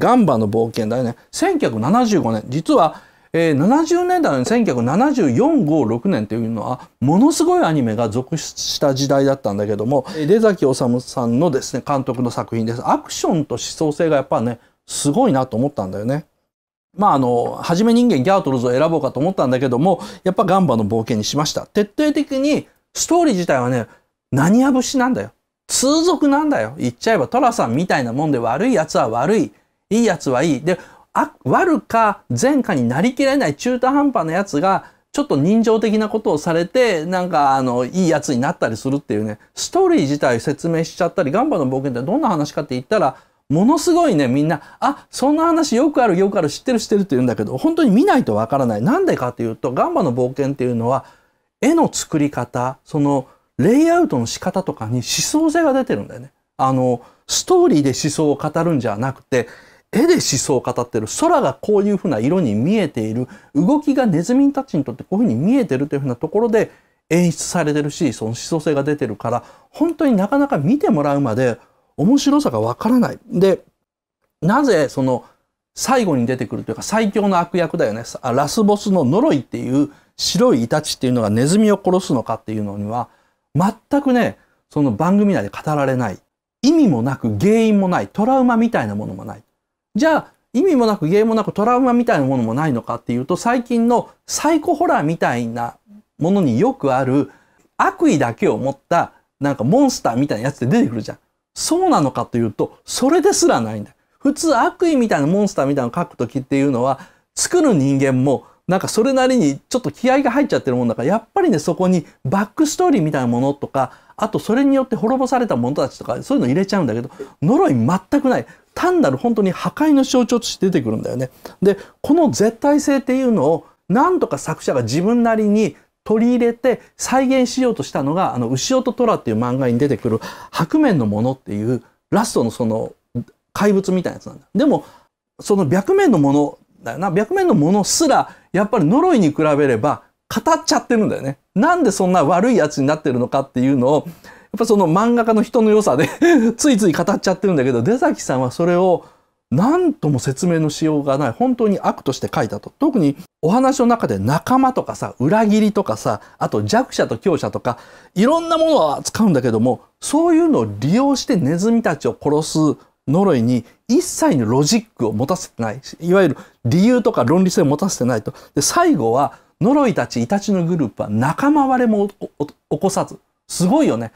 ガンバの冒険だよね。1975年。実は、えー、70年代の1974、5、6年というのは、ものすごいアニメが続出した時代だったんだけども、出崎治さんのですね、監督の作品です。アクションと思想性がやっぱね、すごいなと思ったんだよね。まああの、はじめ人間ギャートルズを選ぼうかと思ったんだけども、やっぱガンバの冒険にしました。徹底的に、ストーリー自体はね、何や節なんだよ。通俗なんだよ。言っちゃえばトラさんみたいなもんで悪い奴は悪い。いいやつはいい。で、あ悪か善かになりきれない中途半端なやつが、ちょっと人情的なことをされて、なんか、あの、いいやつになったりするっていうね、ストーリー自体説明しちゃったり、ガンバの冒険ってどんな話かって言ったら、ものすごいね、みんな、あ、そんな話よくあるよくある知ってる知ってるって言うんだけど、本当に見ないとわからない。なんでかっていうと、ガンバの冒険っていうのは、絵の作り方、その、レイアウトの仕方とかに思想性が出てるんだよね。あの、ストーリーで思想を語るんじゃなくて、絵で思想を語ってる空がこういうふうな色に見えている動きがネズミたちにとってこういうふうに見えてるというふうなところで演出されてるしその思想性が出てるから本当になかなか見てもらうまで面白さがわからない。でなぜその最後に出てくるというか最強の悪役だよねラスボスの呪いっていう白いイタチっていうのがネズミを殺すのかっていうのには全くねその番組内で語られない意味もなく原因もないトラウマみたいなものもないじゃあ、意味もなく芸もなくトラウマみたいなものもないのかっていうと、最近のサイコホラーみたいなものによくある悪意だけを持ったなんかモンスターみたいなやつって出てくるじゃん。そうなのかというと、それですらないんだ。普通悪意みたいなモンスターみたいなのを書くときっていうのは、作る人間もなんかそれなりにちょっと気合が入っちゃってるもんだから、やっぱりね、そこにバックストーリーみたいなものとか、あとそれによって滅ぼされた者たちとか、そういうの入れちゃうんだけど、呪い全くない。単なる本当に破壊の象徴として出てくるんだよね。で、この絶対性っていうのをなんとか作者が自分なりに取り入れて再現しようとしたのが、あの、牛音虎っていう漫画に出てくる白面のものっていうラストのその怪物みたいなやつなんだ。でも、その白面のものだよな、白面のものすらやっぱり呪いに比べれば語っちゃってるんだよね。なんでそんな悪いやつになってるのかっていうのをっぱその漫画家の人の良さで ついつい語っちゃってるんだけど出崎さんはそれを何とも説明のしようがない本当に悪として書いたと特にお話の中で仲間とかさ裏切りとかさあと弱者と強者とかいろんなものは使うんだけどもそういうのを利用してネズミたちを殺す呪いに一切のロジックを持たせてないいわゆる理由とか論理性を持たせてないとで最後は呪いたちイタチのグループは仲間割れも起こさずすごいよね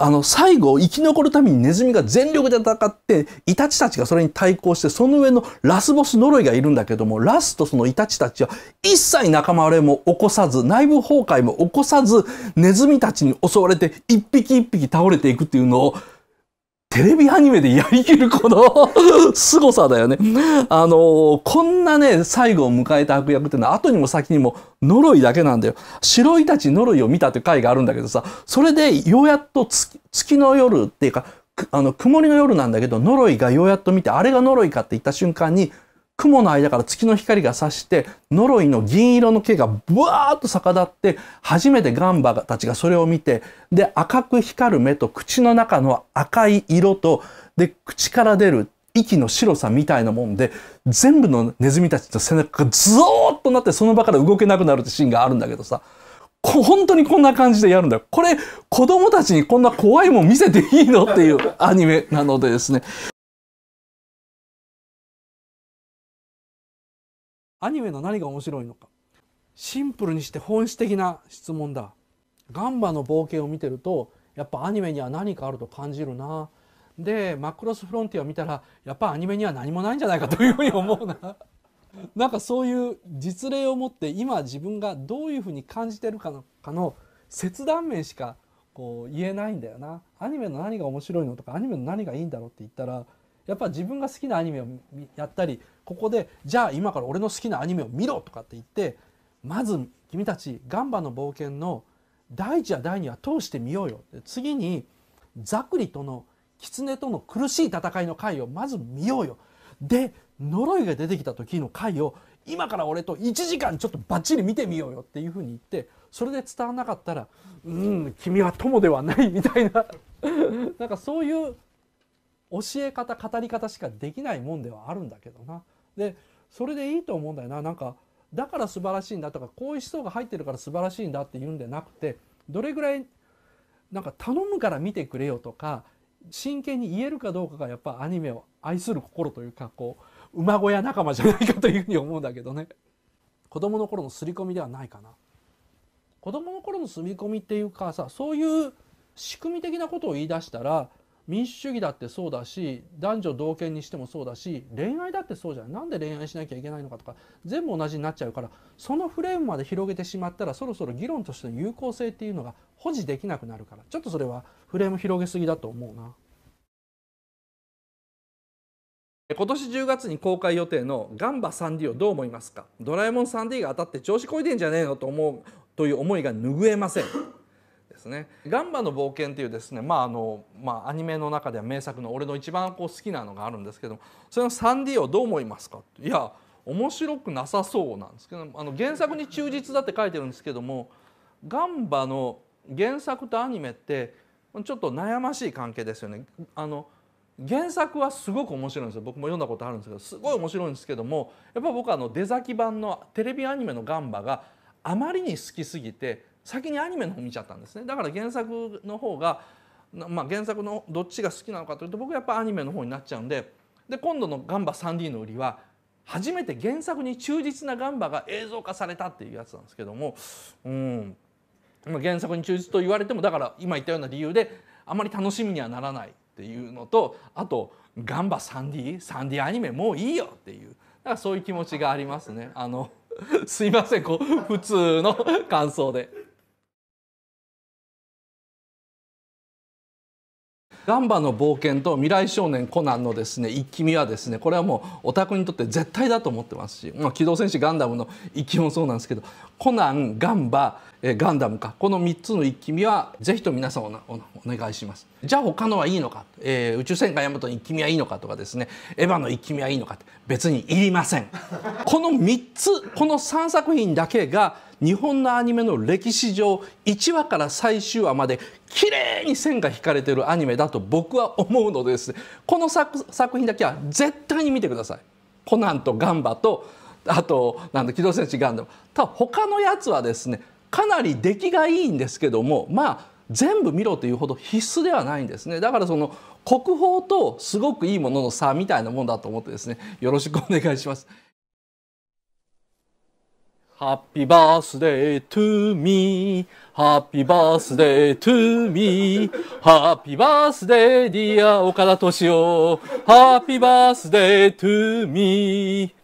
あの、最後、生き残るためにネズミが全力で戦って、イタチたちがそれに対抗して、その上のラスボス呪いがいるんだけども、ラスとそのイタチたちは一切仲間割れも起こさず、内部崩壊も起こさず、ネズミたちに襲われて、一匹一匹倒れていくっていうのを、テレビアニメでやりきるこの 凄さだよね。あのこんなね、最後を迎えた悪役っていうのは後にも先にも呪いだけなんだよ。白いたち呪いを見たって回があるんだけどさ、それでようやっと月の夜っていうか、あの曇りの夜なんだけど呪いがようやっと見てあれが呪いかって言った瞬間に雲の間から月の光が差して、呪いの銀色の毛がブワーッと逆立って、初めてガンバたちがそれを見て、で、赤く光る目と口の中の赤い色と、で、口から出る息の白さみたいなもんで、全部のネズミたちの背中がズーッとなってその場から動けなくなるってシーンがあるんだけどさ、本当にこんな感じでやるんだよ。これ、子供たちにこんな怖いもん見せていいのっていうアニメなのでですね。アニメの何が面白いのかシンプルにして本質的な質問だガンバの冒険を見てるとやっぱアニメには何かあると感じるなでマクロスフロンティアを見たらやっぱアニメには何もないんじゃないかというふうに思うな なんかそういう実例を持って今自分がどういうふうに感じてるかのかの切断面しかこう言えないんだよなアニメの何が面白いのとかアニメの何がいいんだろうって言ったらやっぱ自分が好きなアニメをやったりここでじゃあ今から俺の好きなアニメを見ろとかって言ってまず君たちガンバの冒険の第1話第2話通してみようよ次にザクリとの狐との苦しい戦いの回をまず見ようよで呪いが出てきた時の回を今から俺と1時間ちょっとバッチリ見てみようよっていうふうに言ってそれで伝わらなかったら「うん君は友ではない」みたいな なんかそういう教え方語り方しかできないもんではあるんだけどな。でそれでいいと思うんだよななんかだから素晴らしいんだとかこういう思想が入ってるから素晴らしいんだって言うんでなくてどれぐらいなんか頼むから見てくれよとか真剣に言えるかどうかがやっぱアニメを愛する心というかこう馬小屋仲間じゃないかというふうに思うんだけどね子供の頃の刷り込みではないかな子供の頃の刷り込みっていうかさそういう仕組み的なことを言い出したら民主主義だってそうだし男女同権にしてもそうだし恋愛だってそうじゃないなんで恋愛しなきゃいけないのかとか全部同じになっちゃうからそのフレームまで広げてしまったらそろそろ議論としての有効性っていうのが保持できなくなるからちょっとそれはフレーム広げすぎだと思うな。今年10月に公開予定のガンバ 3D をどう思いますかドラえもん 3D が当たって調子こいてんじゃねえのと思うという思いが拭えませんですね「ガンバの冒険」っていうですねまああの、まあ、アニメの中では名作の俺の一番こう好きなのがあるんですけどそれの 3D をどう思いますかいや面白くなさそうなんですけどあの原作に忠実だって書いてるんですけどもガンバの原作とアニメってちょっと悩ましい関係ですよね。あの原作はすごく面白いんですよ僕も読んだことあるんですけどすごい面白いんですけどもやっぱ僕はあの出先版のテレビアニメのガンバがあまりに好きすぎて先にアニメの方見ちゃったんですねだから原作の方が、まあ、原作のどっちが好きなのかというと僕はやっぱアニメの方になっちゃうんでで今度の「ガンバ 3D」の売りは初めて原作に忠実なガンバが映像化されたっていうやつなんですけどもうん原作に忠実と言われてもだから今言ったような理由であまり楽しみにはならないっていうのとあと「ガンバ 3D」3D アニメもういいよっていうだからそういう気持ちがありますね。あのすいませんこう普通の感想でガンバの冒険と未来少年コナンのですね一気見はですねこれはもうオタクにとって絶対だと思ってますし、まあ、機動戦士ガンダムの一気もそうなんですけどコナンガンバえガンダムかこの3つの一気見はぜひと皆さんおお願いしますじゃあ他のはいいのか、えー、宇宙戦艦ヤマトの一気見はいいのかとかですねエヴァの一気見はいいのかって別にいりませんこの3つこの3作品だけが日本のアニメの歴史上1話から最終話まで綺麗に線が引かれてるアニメだと僕は思うのですねこの作品だけは絶対に見てください。コナンとガンバとあとなんだ機動戦士ガンダムただ他のやつはですねかなり出来がいいんですけどもまあ全部見ろというほど必須ではないんですねだからその国宝とすごくいいものの差みたいなもんだと思ってですねよろしくお願いします。Happy birthday to me. Happy birthday to me. Happy birthday dear 岡田敏夫。Happy birthday to me.